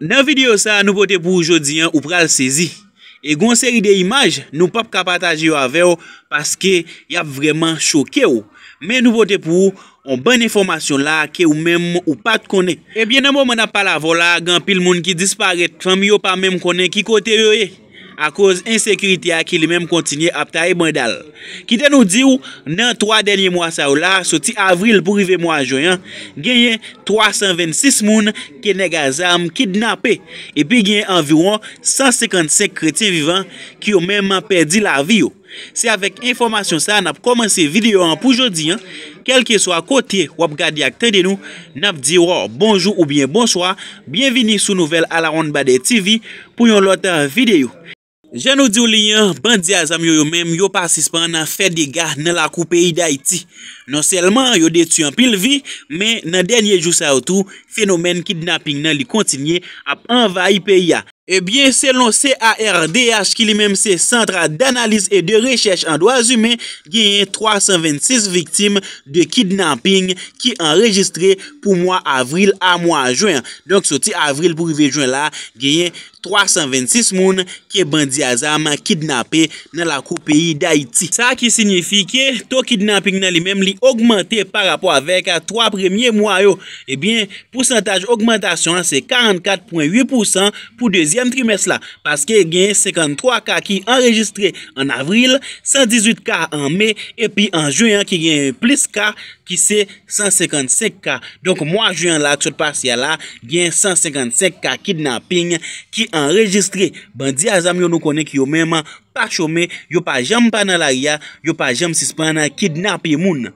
Nan videyo sa nou pote pou oujodi an ou pral sezi. E goun seri de imaj nou pap kapataj yo ave yo paske yap vreman choke yo. Men nou pote pou ou an ban informasyon la ke ou menm ou pat kone. E bien nan moun apal avola gan pil moun ki disparet, fami yo pa menm kone ki kote yo e. a koz insekurite a ki li menm kontinye ap ta e bandal. Ki den nou di ou, nan 3 denye mwa sa ou la, soti avril pou rive mwa joyan, genyen 326 moun ki nega zanm kidnapè, epi genyen anviron 155 kretien vivan ki ou menm man perdi la vi yo. Se avek informasyon sa, nan ap komanse videyo an pou jodi, kel ke so akote wap gadi ak ten den nou, nan ap di ou, oh, bonjou ou bien bonsoi, bienvini sou nouvel ala Ronde Bade TV pou yon lotan videyo. Janou di ou li yon, bandia zam yo yo mem yo pasispan nan fè dega nan lakou peyi da iti. Non selman yo detu an pil vi, men nan denye jou sa ou tou, fenomen kidnapping nan li kontinye ap anvayi peyi ya. Ebyen, selon CARDH ki li mem se sentra danalize e de rechèche an do azume, genyen 326 viktim de kidnapping ki an rejistre pou mwa avril a mwa jwen. Donk soti avril pou i vejwen la, genyen 326. 326 moun ki e bandi azaman kidnapè nan la koupéi d'Haïti. Sa ki signifi ki e, to kidnapè nan li mèm li augmentè par rapport avèk a 3 premiè mwa yo. Ebyen, eh pousantaj augmentation se 44.8% pou deuxième trimès la. Paske gen 53 ka ki enregistré an avril, 118 ka an mai, epi an juyen ki gen plus ka ki se 155 ka. Donk mwa juyen la ksot pasya la gen 155 ka kidnapèn ki enregistre bandi azam yo nou konen ki yo menman pa chome yo pa jem pa nan larya yo pa jem sispa nan kidnap yi moun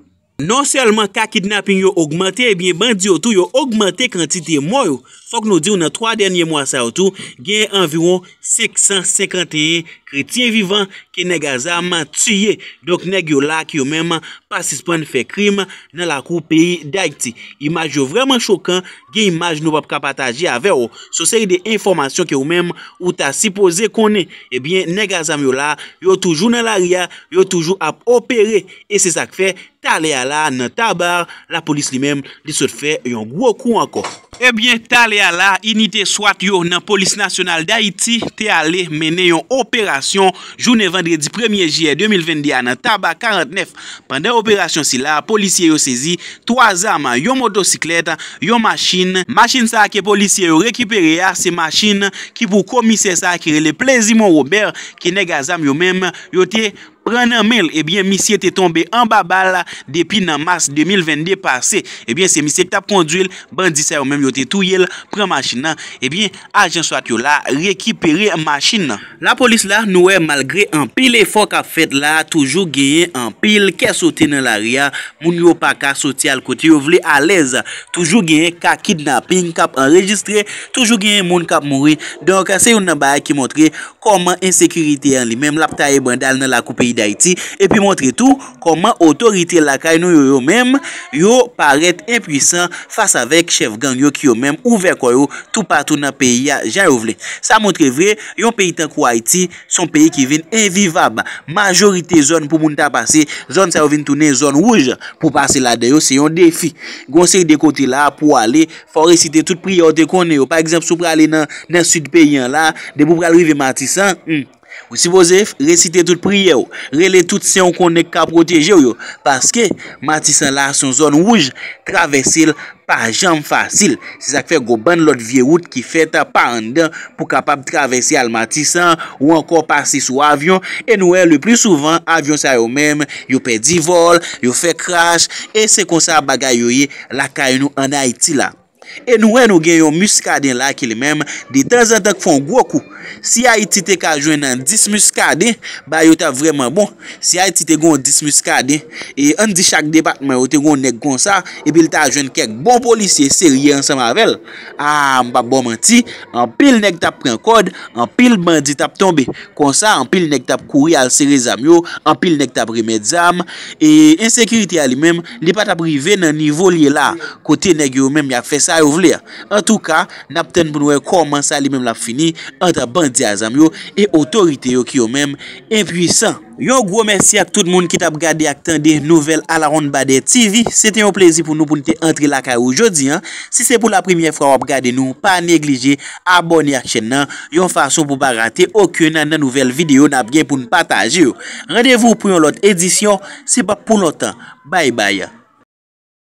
Nonselman kakidnapin yo augmente, ebyen eh bandi yo tou yo augmente kantite moyo. Fok nou di ou nan 3 denye mwasa yo tou, gen environ 651 kritien vivan ke neg aza man tuye. Dok neg yo la ki yo menman pasispan fe krim nan la kou peyi d'Aiti. Imaj yo vreman chokan gen imaj nou pap kapataji aveyo. So seri de informasyon ki yo menman ou ta sipoze konen, ebyen eh neg aza yo la yo toujou nan la ria, yo toujou ap opere. E se sak fey. tale ala nan tabar la polis li menm li sot fe yon gwo kou anko. Ebyen eh tale ala inite swat yo nan polis nasyonal da iti te ale mene yon operasyon. Joune vendredi premye jye 2020 anan tabar 49. Pandan operasyon si la, polisye yo sezi 3 ama, yon motosiklet, yon maschine. Maschine sa a ke polisye yo rekipere a, se maschine ki pou komise sa a kirele plezimo ouber ki neg a zam yo menm yo te... pren nan menl, ebyen misi ete tombe an babal la depi nan mas 2022 pase, ebyen se misi ete tap pondu el, bandisa yo menm yo te tou yel pren masin nan, ebyen ajen swat yo la, rekiperi masin la polis la nou e malgre an pil e fok a fet la, toujou genye an pil, ke soti nan la ria moun yo pa ka soti al koti yo vle alez, toujou genye ka kidnapping, kap enregistre toujou genye moun kap mouri, donk se yon nan baye ki montre, koman insekiriti an li, menm lap taye bandal nan la koupi Da iti, epi montre tou Koman otorite lakay nou yo yo mem Yo paret impwisan Fas avek chef gang yo ki yo mem Ouver kwa yo, tou patou nan peyi ya Jai ou vle, sa montre vre Yon peyi tan kwa iti, son peyi ki vin Envivab, majorite zon pou moun ta Pase, zon sa ou vin tou ne zon wouj Pou pase la de yo, se yon defi Gon se de kote la pou ale Faw resite tout priyote kon yo Par exemple sou prale nan sud peyi an la De pou prale uive mati san Hmm Ou si vozef, resite tout priye ou, rele tout seyon kon ne ka proteje ou yo, paske matisan la son zon wouj, travesil pa jam fasil. Se sak fe go ban lot vie wout ki feta pa an den pou kapap travesi al matisan ou ankon pasi sou avyon, e nou e le pli souvan avyon sa yo mem, yo pe di vol, yo fe kras, e se kon sa bagay yo ye la kay nou an Haiti la. E nou wè nou gen yon muskade la ki li mèm Di tenzantak fon gwo kou Si a iti te ka jwen nan dis muskade Ba yo ta vreman bon Si a iti te gon dis muskade E an di chak debatman yo te gon nek kon sa E bil ta jwen kek bon polisye Serye ansam avèl A mba bom an ti An pil nek tap pren kod An pil bandi tap tombe Kon sa an pil nek tap kouri al serye zam yo An pil nek tap remèd zam E insekirite a li mèm Li pata prive nan nivou li e la Kote nek yo mèm ya fè sa ou vle. En tou ka, nap ten pou nou e koman sa li mem la fini anta bandi azam yo e otorite yo ki yo menm empuisan. Yo gwo mersi ak tout moun ki tap gade ak tan de nouvel alaron ba de TV. Se te yon plezi pou nou pou nite entri la ka oujodi. Si se pou la primye fwa wap gade nou, pa neglije abonye ak chen nan. Yo fason pou ba rate okyo nan nan nouvel video nap gen pou nou pataje yo. Radevou pou yon lot edisyon. Se pa pou lotan. Bay bay.